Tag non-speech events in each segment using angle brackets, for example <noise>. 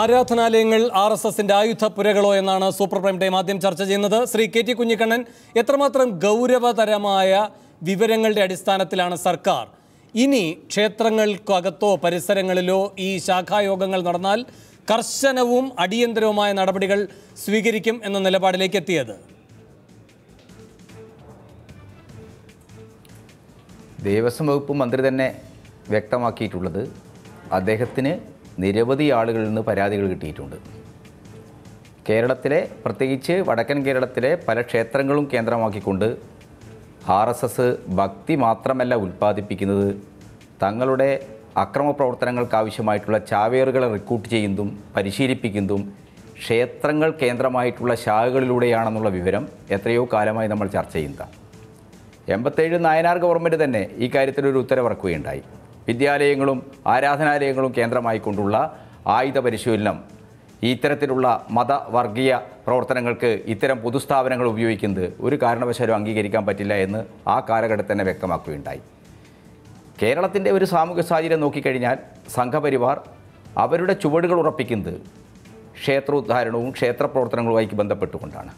ആരാധനാലയങ്ങൾ R S എസിന്റെ പുരകളോ എന്നാണ് സൂപ്പർ പ്രൈം ടൈം ആദ്യം ചർച്ച ചെയ്യുന്നത് ശ്രീ കെ ടി കുഞ്ഞിക്കണ്ണൻ എത്രമാത്രം ഗൗരവതരമായ വിവരങ്ങളുടെ അടിസ്ഥാനത്തിലാണ് സർക്കാർ ഇനി ക്ഷേത്രങ്ങൾക്കകത്തോ പരിസരങ്ങളിലോ ഈ ശാഖായോഗങ്ങൾ നടന്നാൽ കർശനവും അടിയന്തരവുമായ നടപടികൾ സ്വീകരിക്കും എന്ന നിലപാടിലേക്ക് എത്തിയത് ദേവസ്വം വകുപ്പ് മന്ത്രി തന്നെ വ്യക്തമാക്കിയിട്ടുള്ളത് അദ്ദേഹത്തിന് നിരവധി ആളുകളിൽ നിന്ന് പരാതികൾ കിട്ടിയിട്ടുണ്ട് കേരളത്തിലെ പ്രത്യേകിച്ച് വടക്കൻ കേരളത്തിലെ പല ക്ഷേത്രങ്ങളും കേന്ദ്രമാക്കിക്കൊണ്ട് ആർ എസ് എസ് ഭക്തി മാത്രമല്ല ഉൽപ്പാദിപ്പിക്കുന്നത് തങ്ങളുടെ അക്രമ പ്രവർത്തനങ്ങൾക്ക് ആവശ്യമായിട്ടുള്ള ചാവേറുകളെ റിക്രൂട്ട് ചെയ്യുന്നതും പരിശീലിപ്പിക്കുന്നതും ക്ഷേത്രങ്ങൾ കേന്ദ്രമായിട്ടുള്ള ശാഖകളിലൂടെയാണെന്നുള്ള വിവരം എത്രയോ കാലമായി നമ്മൾ ചർച്ച ചെയ്യുന്നതാണ് എൺപത്തേഴ് നായനാർ ഗവൺമെൻറ് തന്നെ ഈ കാര്യത്തിലൊരു ഉത്തരവിറക്കുകയുണ്ടായി വിദ്യാലയങ്ങളും ആരാധനാലയങ്ങളും കേന്ദ്രമായിക്കൊണ്ടുള്ള ആയുധ പരിശീലനം ഇത്തരത്തിലുള്ള മതവർഗീയ പ്രവർത്തനങ്ങൾക്ക് ഇത്തരം പൊതുസ്ഥാപനങ്ങൾ ഉപയോഗിക്കുന്നത് ഒരു കാരണവശാലും അംഗീകരിക്കാൻ പറ്റില്ല എന്ന് ആ കാലഘട്ടത്തിൽ തന്നെ വ്യക്തമാക്കുകയുണ്ടായി കേരളത്തിൻ്റെ ഒരു സാമൂഹ്യ സാഹചര്യം നോക്കിക്കഴിഞ്ഞാൽ സംഘപരിവാർ അവരുടെ ചുവടുകൾ ഉറപ്പിക്കുന്നത് ക്ഷേത്രോദ്ധാരണവും ക്ഷേത്രപ്രവർത്തനങ്ങളുമായി ബന്ധപ്പെട്ടുകൊണ്ടാണ്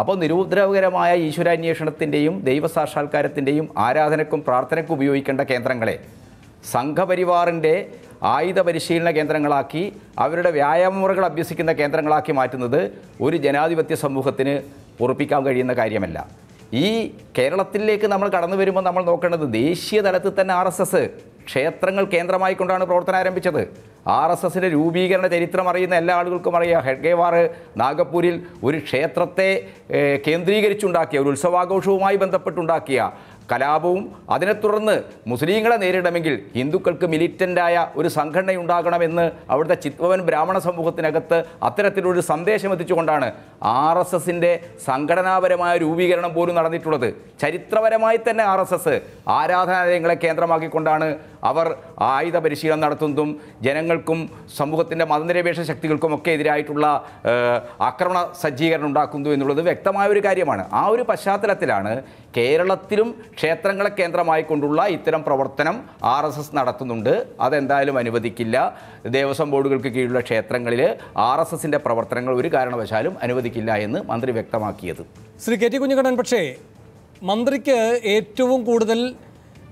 അപ്പോൾ നിരുപദ്രവകരമായ ഈശ്വരാന്വേഷണത്തിൻ്റെയും ദൈവസാക്ഷാത്കാരത്തിൻ്റെയും ആരാധനക്കും പ്രാർത്ഥനയ്ക്കും ഉപയോഗിക്കേണ്ട കേന്ദ്രങ്ങളെ സംഘപരിവാറിൻ്റെ ആയുധ പരിശീലന കേന്ദ്രങ്ങളാക്കി അവരുടെ വ്യായാമമുറകൾ അഭ്യസിക്കുന്ന കേന്ദ്രങ്ങളാക്കി മാറ്റുന്നത് ഒരു ജനാധിപത്യ സമൂഹത്തിന് ഉറപ്പിക്കാൻ കഴിയുന്ന കാര്യമല്ല ഈ കേരളത്തിലേക്ക് നമ്മൾ കടന്നു വരുമ്പോൾ നമ്മൾ നോക്കേണ്ടത് ദേശീയ തലത്തിൽ തന്നെ ആർ എസ് എസ് ക്ഷേത്രങ്ങൾ കൊണ്ടാണ് പ്രവർത്തനം ആരംഭിച്ചത് ആർ എസ് എസിൻ്റെ രൂപീകരണ ചരിത്രം അറിയുന്ന എല്ലാ ആളുകൾക്കും അറിയാം ഹെഡ്ഗേവാർ നാഗപ്പൂരിൽ ഒരു ക്ഷേത്രത്തെ കേന്ദ്രീകരിച്ചുണ്ടാക്കിയ ഒരു ഉത്സവാഘോഷവുമായി ബന്ധപ്പെട്ടുണ്ടാക്കിയ കലാപവും അതിനെ തുടർന്ന് മുസ്ലിങ്ങളെ നേരിടണമെങ്കിൽ ഹിന്ദുക്കൾക്ക് മിലിറ്റൻ്റായ ഒരു സംഘടന ഉണ്ടാകണമെന്ന് അവിടുത്തെ ചിത്വവൻ ബ്രാഹ്മണ സമൂഹത്തിനകത്ത് അത്തരത്തിലൊരു സന്ദേശം എത്തിച്ചുകൊണ്ടാണ് ആർ എസ് എസിൻ്റെ സംഘടനാപരമായ രൂപീകരണം പോലും നടന്നിട്ടുള്ളത് ചരിത്രപരമായി തന്നെ ആർ എസ് എസ് ആരാധനാലയങ്ങളെ കേന്ദ്രമാക്കിക്കൊണ്ടാണ് അവർ ആയുധ പരിശീലനം നടത്തുന്നതും ജനങ്ങൾക്കും സമൂഹത്തിൻ്റെ മതനിരപേക്ഷ ശക്തികൾക്കുമൊക്കെ എതിരായിട്ടുള്ള ആക്രമണ സജ്ജീകരണം ഉണ്ടാക്കുന്നു എന്നുള്ളത് വ്യക്തമായ ഒരു കാര്യമാണ് ആ ഒരു പശ്ചാത്തലത്തിലാണ് കേരളത്തിലും ക്ഷേത്രങ്ങളെ കേന്ദ്രമായി കൊണ്ടുള്ള ഇത്തരം പ്രവർത്തനം ആർ എസ് എസ് നടത്തുന്നുണ്ട് അതെന്തായാലും അനുവദിക്കില്ല ദേവസ്വം ബോർഡുകൾക്ക് കീഴിലുള്ള ക്ഷേത്രങ്ങളിൽ ആർ എസ് എസിൻ്റെ പ്രവർത്തനങ്ങൾ ഒരു കാരണവശാലും അനുവദിക്കില്ല എന്ന് മന്ത്രി വ്യക്തമാക്കിയത് ശ്രീ കെ ടി കുഞ്ഞുകണ്ണൻ പക്ഷേ മന്ത്രിക്ക് ഏറ്റവും കൂടുതൽ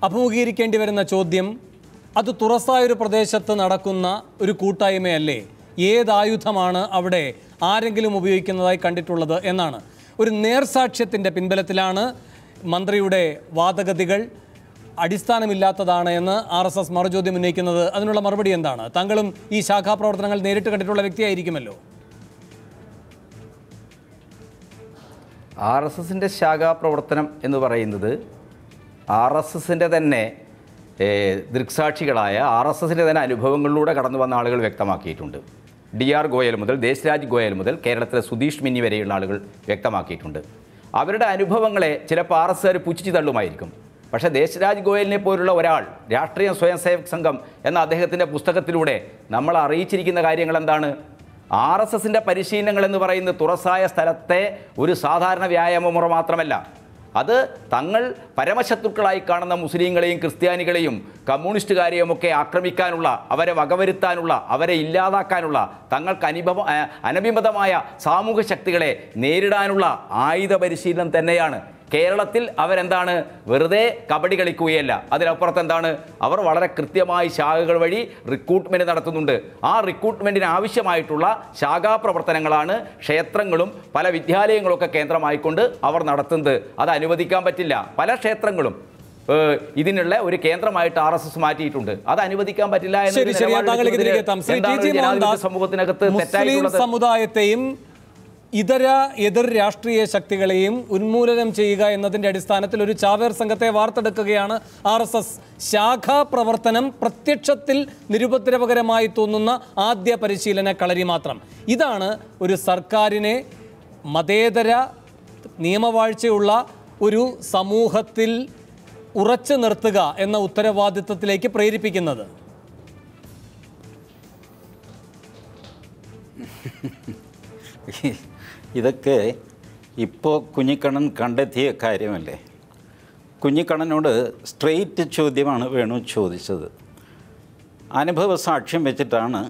അഭിമുഖീകരിക്കേണ്ടി വരുന്ന ചോദ്യം അത് തുറസായ ഒരു പ്രദേശത്ത് നടക്കുന്ന ഒരു കൂട്ടായ്മയല്ലേ ഏത് ആയുധമാണ് അവിടെ ആരെങ്കിലും ഉപയോഗിക്കുന്നതായി കണ്ടിട്ടുള്ളത് എന്നാണ് ഒരു നേർസാക്ഷ്യത്തിൻ്റെ പിൻബലത്തിലാണ് മന്ത്രിയുടെ വാദഗതികൾ അടിസ്ഥാനമില്ലാത്തതാണ് എന്ന് ആർ എസ് എസ് മറുചോദ്യം ഉന്നയിക്കുന്നത് അതിനുള്ള മറുപടി എന്താണ് താങ്കളും ഈ ശാഖാപ്രവർത്തനങ്ങൾ നേരിട്ട് കണ്ടിട്ടുള്ള വ്യക്തിയായിരിക്കുമല്ലോ ആർ എസ് എസിൻ്റെ ശാഖാപ്രവർത്തനം എന്ന് പറയുന്നത് ആർ എസ് എസിൻ്റെ തന്നെ ദൃക്സാക്ഷികളായ ആർ എസ് എസിൻ്റെ തന്നെ അനുഭവങ്ങളിലൂടെ കടന്നു വന്ന ആളുകൾ വ്യക്തമാക്കിയിട്ടുണ്ട് ഡി ആർ ഗോയൽ മുതൽ ദേശരാജ് ഗോയൽ മുതൽ കേരളത്തിലെ സുധീഷ് മിന്നി വരെയുള്ള ആളുകൾ വ്യക്തമാക്കിയിട്ടുണ്ട് അവരുടെ അനുഭവങ്ങളെ ചിലപ്പോൾ ആർ എസ് കാർ പുച്ഛിച്ചു തള്ളുമായിരിക്കും പക്ഷേ ദേശരാജ് ഗോയലിനെ പോലുള്ള ഒരാൾ രാഷ്ട്രീയ സ്വയം സേവക് സംഘം എന്ന അദ്ദേഹത്തിൻ്റെ പുസ്തകത്തിലൂടെ നമ്മൾ അറിയിച്ചിരിക്കുന്ന കാര്യങ്ങൾ എന്താണ് ആർ എസ് എസിൻ്റെ പരിശീലനങ്ങൾ എന്ന് പറയുന്നത് തുറസായ സ്ഥലത്തെ ഒരു സാധാരണ വ്യായാമമുറ മാത്രമല്ല അത് തങ്ങൾ പരമശത്രുക്കളായി കാണുന്ന മുസ്ലിങ്ങളെയും ക്രിസ്ത്യാനികളെയും കമ്മ്യൂണിസ്റ്റുകാരെയും ഒക്കെ ആക്രമിക്കാനുള്ള അവരെ വകവരുത്താനുള്ള അവരെ ഇല്ലാതാക്കാനുള്ള തങ്ങൾക്ക് അനുഭവ അനഭിമതമായ സാമൂഹ്യ ശക്തികളെ നേരിടാനുള്ള ആയുധ പരിശീലനം തന്നെയാണ് കേരളത്തിൽ അവരെന്താണ് വെറുതെ കബഡി കളിക്കുകയല്ല അതിനപ്പുറത്ത് എന്താണ് അവർ വളരെ കൃത്യമായി ശാഖകൾ വഴി റിക്രൂട്ട്മെൻറ്റ് നടത്തുന്നുണ്ട് ആ റിക്രൂട്ട്മെൻറ്റിന് ആവശ്യമായിട്ടുള്ള ശാഖാ പ്രവർത്തനങ്ങളാണ് ക്ഷേത്രങ്ങളും പല വിദ്യാലയങ്ങളൊക്കെ കേന്ദ്രമായിക്കൊണ്ട് അവർ നടത്തുന്നത് അത് അനുവദിക്കാൻ പറ്റില്ല പല ക്ഷേത്രങ്ങളും ഇതിനുള്ള ഒരു കേന്ദ്രമായിട്ട് ആർ എസ് എസ് മാറ്റിയിട്ടുണ്ട് അത് അനുവദിക്കാൻ പറ്റില്ല എന്ന് സമൂഹത്തിനകത്ത് തെറ്റായിട്ടുള്ള സമുദായത്തെയും ഇതര എതിർ രാഷ്ട്രീയ ശക്തികളെയും ഉന്മൂലനം ചെയ്യുക എന്നതിൻ്റെ അടിസ്ഥാനത്തിൽ ഒരു ചാവേർ സംഘത്തെ വാർത്തെടുക്കുകയാണ് ആർ എസ് എസ് ശാഖാ പ്രവർത്തനം പ്രത്യക്ഷത്തിൽ നിരുപദ്രവകരമായി തോന്നുന്ന ആദ്യ പരിശീലന കളരി മാത്രം ഇതാണ് ഒരു സർക്കാരിനെ മതേതര നിയമവാഴ്ചയുള്ള ഒരു സമൂഹത്തിൽ ഉറച്ചു നിർത്തുക എന്ന ഉത്തരവാദിത്വത്തിലേക്ക് പ്രേരിപ്പിക്കുന്നത് <laughs> ഇതൊക്കെ ഇപ്പോൾ കുഞ്ഞിക്കണ്ണൻ കണ്ടെത്തിയ കാര്യമല്ലേ കുഞ്ഞിക്കണ്ണനോട് സ്ട്രെയിറ്റ് ചോദ്യമാണ് വേണു ചോദിച്ചത് അനുഭവ സാക്ഷ്യം വെച്ചിട്ടാണ്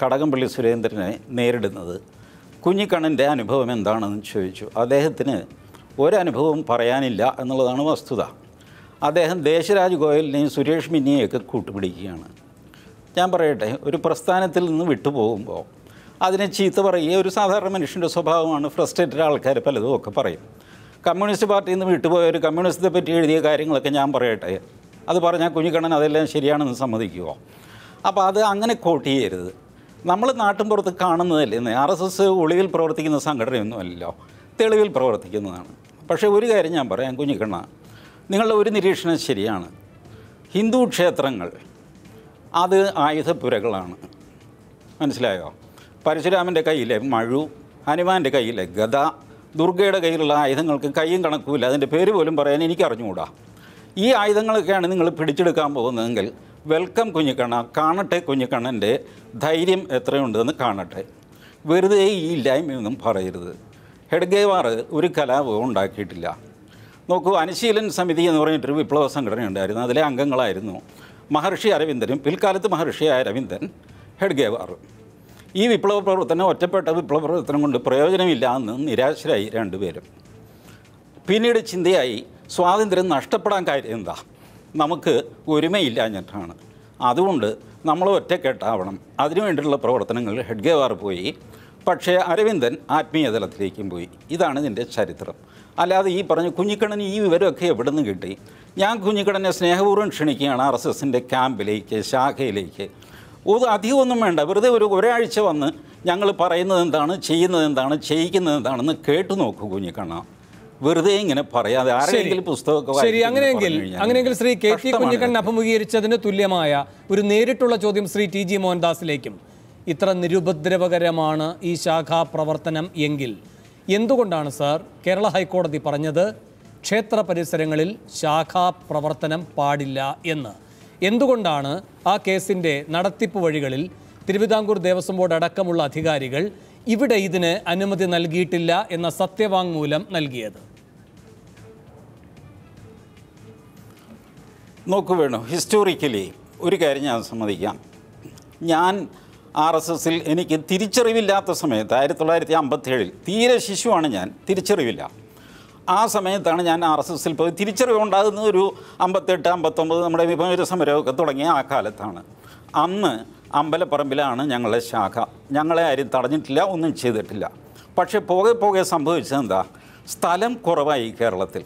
കടകംപള്ളി സുരേന്ദ്രനെ നേരിടുന്നത് കുഞ്ഞിക്കണ്ണൻ്റെ അനുഭവം എന്താണെന്ന് ചോദിച്ചു അദ്ദേഹത്തിന് ഒരനുഭവം പറയാനില്ല എന്നുള്ളതാണ് വസ്തുത അദ്ദേഹം ദേശരാജ് ഗോയലിനെയും സുരേഷ് മിന്നിയെയൊക്കെ കൂട്ടുപിടിക്കുകയാണ് ഞാൻ പറയട്ടെ ഒരു പ്രസ്ഥാനത്തിൽ നിന്ന് വിട്ടുപോകുമ്പോൾ അതിനെ ചീത്ത പറയുക ഒരു സാധാരണ മനുഷ്യൻ്റെ സ്വഭാവമാണ് ഫ്രസ്ട്രേറ്റഡ് ആൾക്കാർ പലതും ഒക്കെ പറയും കമ്മ്യൂണിസ്റ്റ് പാർട്ടിയിൽ നിന്ന് വിട്ടുപോയ ഒരു കമ്മ്യൂണിസത്തെ പറ്റി എഴുതിയ കാര്യങ്ങളൊക്കെ ഞാൻ പറയട്ടെ അത് പറഞ്ഞാൽ കുഞ്ഞിക്കണ്ണൻ അതെല്ലാം ശരിയാണെന്ന് സമ്മതിക്കുമോ അപ്പോൾ അത് അങ്ങനെ കോട്ട് ചെയ്യരുത് നമ്മൾ പുറത്ത് കാണുന്നതല്ലേ ആർ എസ് എസ് ഒളിവിൽ പ്രവർത്തിക്കുന്ന സംഘടനയൊന്നുമല്ലല്ലോ തെളിവിൽ പ്രവർത്തിക്കുന്നതാണ് പക്ഷേ ഒരു കാര്യം ഞാൻ പറയാം കുഞ്ഞിക്കണ്ണ നിങ്ങളുടെ ഒരു നിരീക്ഷണം ശരിയാണ് ഹിന്ദു ക്ഷേത്രങ്ങൾ അത് ആയുധപ്പുരകളാണ് മനസ്സിലായോ പരശുരാമൻ്റെ കയ്യിലെ മഴു ഹനുമാൻ്റെ കയ്യിലെ ഗത ദുർഗയുടെ കയ്യിലുള്ള ആയുധങ്ങൾക്ക് കയ്യും കണക്കുമില്ല അതിൻ്റെ പേര് പോലും പറയാൻ എനിക്ക് അറിഞ്ഞുകൂടാ ഈ ആയുധങ്ങളൊക്കെയാണ് നിങ്ങൾ പിടിച്ചെടുക്കാൻ പോകുന്നതെങ്കിൽ വെൽക്കം കുഞ്ഞിക്കണ്ണ കാണട്ടെ കുഞ്ഞിക്കണ്ണൻ്റെ ധൈര്യം എത്രയുണ്ടെന്ന് കാണട്ടെ വെറുതെ ഈ ഇല്ലായ്മയൊന്നും പറയരുത് ഹെഡ്ഗേവാർ ഒരു കലാപവും ഉണ്ടാക്കിയിട്ടില്ല നോക്കൂ അനുശീലൻ സമിതി എന്ന് പറഞ്ഞിട്ടൊരു വിപ്ലവ സംഘടന ഉണ്ടായിരുന്നു അതിലെ അംഗങ്ങളായിരുന്നു മഹർഷി അരവിന്ദനും പിൽക്കാലത്ത് മഹർഷിയായ അരവിന്ദൻ ഹെഡ്ഗേവാറും ഈ വിപ്ലവ പ്രവർത്തനം ഒറ്റപ്പെട്ട വിപ്ലവ പ്രവർത്തനം കൊണ്ട് പ്രയോജനമില്ല എന്ന് നിരാശരായി രണ്ടുപേരും പിന്നീട് ചിന്തയായി സ്വാതന്ത്ര്യം നഷ്ടപ്പെടാൻ കാര്യം എന്താ നമുക്ക് എന്നിട്ടാണ് അതുകൊണ്ട് നമ്മൾ ഒറ്റക്കെട്ടാവണം അതിനുവേണ്ടിയുള്ള പ്രവർത്തനങ്ങൾ ഹെഡ്ഗേവാർ പോയി പക്ഷേ അരവിന്ദൻ ആത്മീയതലത്തിലേക്കും പോയി ഇതാണ് ഇതിൻ്റെ ചരിത്രം അല്ലാതെ ഈ പറഞ്ഞ കുഞ്ഞിക്കണ്ണന് ഈ വിവരമൊക്കെ എവിടെ നിന്ന് കിട്ടി ഞാൻ കുഞ്ഞിക്കണ്ണനെ സ്നേഹപൂർവ്വം ക്ഷണിക്കുകയാണ് ആർ എസ് എസിൻ്റെ ക്യാമ്പിലേക്ക് ശാഖയിലേക്ക് ഒരു അധികമൊന്നും വേണ്ട വെറുതെ ഒരു ഒരാഴ്ച വന്ന് ഞങ്ങൾ പറയുന്നത് എന്താണ് ചെയ്യുന്നത് എന്താണ് ചെയ്യിക്കുന്നത് എന്താണെന്ന് കേട്ടു നോക്കൂ കണ്ണാ വെറുതെ ഇങ്ങനെ പറയാതെ ആരെങ്കിലും പുസ്തകമൊക്കെ ശരി അങ്ങനെയെങ്കിൽ അങ്ങനെയെങ്കിൽ ശ്രീ കെ ടി കുഞ്ഞിക്കണ്ണൻ അഭിമുഖീകരിച്ചതിന് തുല്യമായ ഒരു നേരിട്ടുള്ള ചോദ്യം ശ്രീ ടി ജി മോഹൻദാസിലേക്കും ഇത്ര നിരുപദ്രവകരമാണ് ഈ ശാഖാ പ്രവർത്തനം എങ്കിൽ എന്തുകൊണ്ടാണ് സാർ കേരള ഹൈക്കോടതി പറഞ്ഞത് ക്ഷേത്ര പരിസരങ്ങളിൽ ശാഖാ പ്രവർത്തനം പാടില്ല എന്ന് എന്തുകൊണ്ടാണ് ആ കേസിൻ്റെ നടത്തിപ്പ് വഴികളിൽ തിരുവിതാംകൂർ ദേവസ്വം ബോർഡ് അടക്കമുള്ള അധികാരികൾ ഇവിടെ ഇതിന് അനുമതി നൽകിയിട്ടില്ല എന്ന സത്യവാങ്മൂലം നൽകിയത് നോക്കു വേണു ഹിസ്റ്റോറിക്കലി ഒരു കാര്യം ഞാൻ സമ്മതിക്കാം ഞാൻ ആർ എസ് എസിൽ എനിക്ക് തിരിച്ചറിവില്ലാത്ത സമയത്ത് ആയിരത്തി തൊള്ളായിരത്തി ഏഴിൽ തീരെ ശിശുവാണ് ഞാൻ തിരിച്ചറിവില്ല ആ സമയത്താണ് ഞാൻ ആർ എസ് എസിൽ പോയി ഉണ്ടാകുന്ന ഒരു അമ്പത്തെട്ട് അമ്പത്തൊമ്പത് നമ്മുടെ ഒരു സമരമൊക്കെ തുടങ്ങിയ ആ കാലത്താണ് അന്ന് അമ്പലപ്പറമ്പിലാണ് ഞങ്ങളുടെ ശാഖ ഞങ്ങളെ ആരും തടഞ്ഞിട്ടില്ല ഒന്നും ചെയ്തിട്ടില്ല പക്ഷേ പോകെ പോകെ സംഭവിച്ചതെന്താ സ്ഥലം കുറവായി കേരളത്തിൽ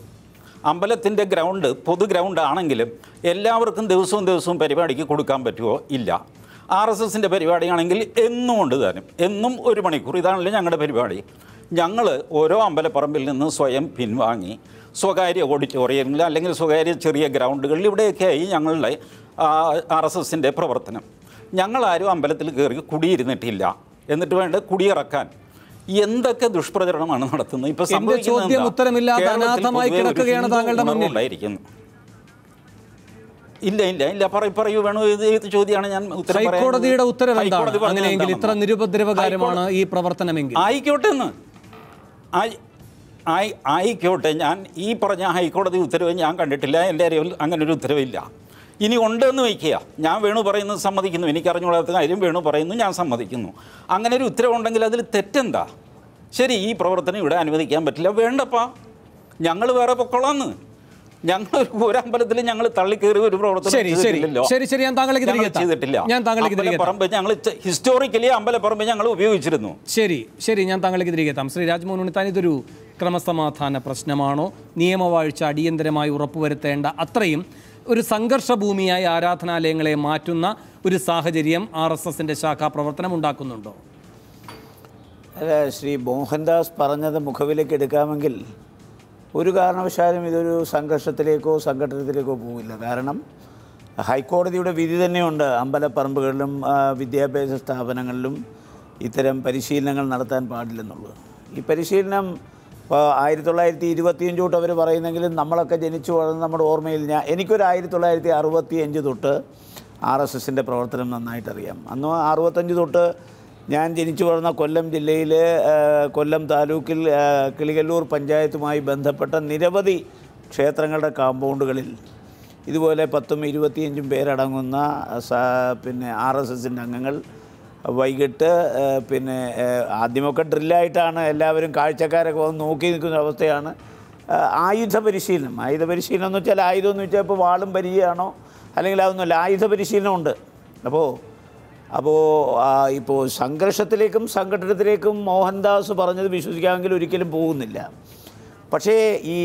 അമ്പലത്തിൻ്റെ ഗ്രൗണ്ട് പൊതു ഗ്രൗണ്ട് ആണെങ്കിലും എല്ലാവർക്കും ദിവസവും ദിവസവും പരിപാടിക്ക് കൊടുക്കാൻ പറ്റുമോ ഇല്ല ആർ എസ് എസിൻ്റെ പരിപാടിയാണെങ്കിൽ എന്നും കൊണ്ടുതരും എന്നും ഒരു മണിക്കൂർ ഇതാണല്ലോ ഞങ്ങളുടെ പരിപാടി ഞങ്ങൾ ഓരോ അമ്പലപ്പറമ്പിൽ നിന്ന് സ്വയം പിൻവാങ്ങി സ്വകാര്യ ഓഡിറ്റോറിയങ്ങൾ അല്ലെങ്കിൽ സ്വകാര്യ ചെറിയ ഗ്രൗണ്ടുകളിൽ ഇവിടെയൊക്കെയായി ഞങ്ങളുടെ ആർ എസ് എസിൻ്റെ പ്രവർത്തനം ഞങ്ങളാരും അമ്പലത്തിൽ കയറി കുടിയിരുന്നിട്ടില്ല എന്നിട്ട് വേണ്ട കുടിയിറക്കാൻ എന്തൊക്കെ ദുഷ്പ്രചരണമാണ് നടത്തുന്നത് ഇപ്പൊ ചോദ്യം ഉത്തരമില്ലാതെ അനാഥമായി കിടക്കുകയാണ് ഇല്ല ഇല്ല ഇല്ല പറയൂ പറയൂ വേണു ഇത് ചോദ്യമാണ് ഞാൻ ഹൈക്കോടതിയുടെ ഉത്തരവ് അങ്ങനെയെങ്കിൽ ഇത്ര നിരുപദ്രവകാരമാണ് ഈ പ്രവർത്തനമെങ്കിൽ ആയിക്കോട്ടെ എന്ന് ആയിക്കോട്ടെ ഞാൻ ഈ പറഞ്ഞ ഹൈക്കോടതി ഉത്തരവ് ഞാൻ കണ്ടിട്ടില്ല എൻ്റെ അറിവിൽ അങ്ങനെ ഒരു ഉത്തരവില്ല ഇനി ഉണ്ടെന്ന് വയ്ക്കുക ഞാൻ വേണു പറയുന്നത് സമ്മതിക്കുന്നു എനിക്ക് അറിഞ്ഞുകൂടാത്ത കാര്യം വേണു പറയുന്നു ഞാൻ സമ്മതിക്കുന്നു അങ്ങനെ ഒരു ഉത്തരവുണ്ടെങ്കിൽ അതിൽ തെറ്റെന്താ ശരി ഈ പ്രവർത്തനം ഇവിടെ അനുവദിക്കാൻ പറ്റില്ല വേണ്ടപ്പാ ഞങ്ങൾ വേറെ പൊക്കോളാന്ന് ഞങ്ങൾ ഒരു ഞങ്ങൾ തള്ളി കയറി ഒരു പ്രവർത്തനം ചെയ്തിട്ടില്ല ഞാൻ താങ്കളിലേക്ക് പറമ്പ് ഞങ്ങൾ ഹിസ്റ്റോറിക്കലി അമ്പലപ്പറമ്പ് ഞങ്ങൾ ഉപയോഗിച്ചിരുന്നു ശരി ശരി ഞാൻ താങ്കളിലേക്ക് തിരികെ എത്താം ശ്രീ രാജ്മോഹൻ ഉണ്ണിത്താൻ ഇതൊരു ക്രമസമാധാന പ്രശ്നമാണോ നിയമവാഴ്ച അടിയന്തരമായി ഉറപ്പുവരുത്തേണ്ട അത്രയും ഒരു സംഘർഷ ആരാധനാലയങ്ങളെ മാറ്റുന്ന ഒരു സാഹചര്യം ആർ എസ് എസിൻ്റെ ശാഖാ പ്രവർത്തനം ഉണ്ടാക്കുന്നുണ്ടോ ശ്രീ മോഹൻദാസ് പറഞ്ഞത് മുഖവിലേക്ക് എടുക്കാമെങ്കിൽ ഒരു കാരണവശാലും ഇതൊരു സംഘർഷത്തിലേക്കോ സംഘടനത്തിലേക്കോ പോവില്ല കാരണം ഹൈക്കോടതിയുടെ വിധി തന്നെയുണ്ട് അമ്പലപ്പറമ്പുകളിലും വിദ്യാഭ്യാസ സ്ഥാപനങ്ങളിലും ഇത്തരം പരിശീലനങ്ങൾ നടത്താൻ പാടില്ലെന്നുള്ളത് ഈ പരിശീലനം ഇപ്പോൾ ആയിരത്തി തൊള്ളായിരത്തി ഇരുപത്തിയഞ്ച് തൊട്ട് അവർ പറയുന്നെങ്കിലും നമ്മളൊക്കെ ജനിച്ചു വളർന്ന് നമ്മുടെ ഓർമ്മയിൽ ഞാൻ എനിക്കൊരു ആയിരത്തി തൊള്ളായിരത്തി അറുപത്തി അഞ്ച് തൊട്ട് ആർ എസ് എസിൻ്റെ പ്രവർത്തനം നന്നായിട്ടറിയാം അന്ന് അറുപത്തഞ്ച് തൊട്ട് ഞാൻ ജനിച്ചു വളർന്ന കൊല്ലം ജില്ലയിലെ കൊല്ലം താലൂക്കിൽ കിളികല്ലൂർ പഞ്ചായത്തുമായി ബന്ധപ്പെട്ട നിരവധി ക്ഷേത്രങ്ങളുടെ കാമ്പൗണ്ടുകളിൽ ഇതുപോലെ പത്തും ഇരുപത്തിയഞ്ചും പേരടങ്ങുന്ന പിന്നെ ആർ എസ് എസിൻ്റെ അംഗങ്ങൾ വൈകിട്ട് പിന്നെ ആദ്യമൊക്കെ ഡ്രില്ലായിട്ടാണ് എല്ലാവരും കാഴ്ചക്കാരൊക്കെ വന്ന് നോക്കി നിൽക്കുന്ന അവസ്ഥയാണ് ആയുധ പരിശീലനം ആയുധ പരിശീലനം എന്ന് വെച്ചാൽ ആയുധം എന്ന് വെച്ചാൽ ഇപ്പോൾ വാളും പരിചയമാണോ അല്ലെങ്കിൽ അതൊന്നുമല്ല ആയുധ പരിശീലനമുണ്ട് അപ്പോൾ അപ്പോൾ ഇപ്പോൾ സംഘർഷത്തിലേക്കും സംഘടനത്തിലേക്കും മോഹൻദാസ് പറഞ്ഞത് വിശ്വസിക്കാമെങ്കിൽ ഒരിക്കലും പോകുന്നില്ല പക്ഷേ ഈ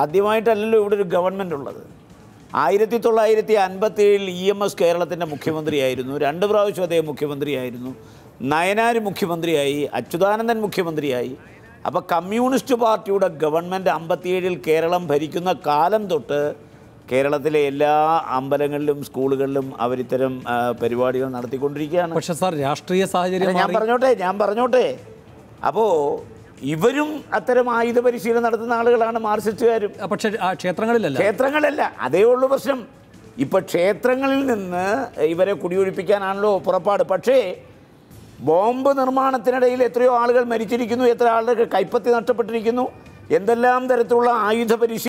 ആദ്യമായിട്ടല്ലല്ലോ ഇവിടെ ഒരു ഗവൺമെൻറ് ഉള്ളത് ആയിരത്തി തൊള്ളായിരത്തി ഏഴിൽ ഇ എം എസ് കേരളത്തിൻ്റെ മുഖ്യമന്ത്രിയായിരുന്നു രണ്ട് പ്രാവശ്യം അദ്ദേഹം മുഖ്യമന്ത്രിയായിരുന്നു നയനാർ മുഖ്യമന്ത്രിയായി അച്യുതാനന്ദൻ മുഖ്യമന്ത്രിയായി അപ്പോൾ കമ്മ്യൂണിസ്റ്റ് പാർട്ടിയുടെ ഗവൺമെൻറ് അമ്പത്തിയേഴിൽ കേരളം ഭരിക്കുന്ന കാലം തൊട്ട് കേരളത്തിലെ എല്ലാ അമ്പലങ്ങളിലും സ്കൂളുകളിലും അവരിത്തരം പരിപാടികൾ നടത്തിക്കൊണ്ടിരിക്കുകയാണ് പക്ഷേ സാർ രാഷ്ട്രീയ സാഹചര്യം ഞാൻ പറഞ്ഞോട്ടെ ഞാൻ പറഞ്ഞോട്ടെ അപ്പോൾ ഇവരും അത്തരം ആയുധ പരിശീലനം നടത്തുന്ന ആളുകളാണ് മാർസിസ്റ്റുകാരും പക്ഷേ ക്ഷേത്രങ്ങളിലല്ല ക്ഷേത്രങ്ങളല്ല അതേ ഉള്ളൂ പ്രശ്നം ഇപ്പൊ ക്ഷേത്രങ്ങളിൽ നിന്ന് ഇവരെ കുടിയൊഴിപ്പിക്കാനാണല്ലോ പുറപ്പാട് പക്ഷേ ബോംബ് നിർമ്മാണത്തിനിടയിൽ എത്രയോ ആളുകൾ മരിച്ചിരിക്കുന്നു എത്ര ആളുകൾക്ക് കൈപ്പത്തി നഷ്ടപ്പെട്ടിരിക്കുന്നു എന്തെല്ലാം തരത്തിലുള്ള ആയുധ പരിശീലനം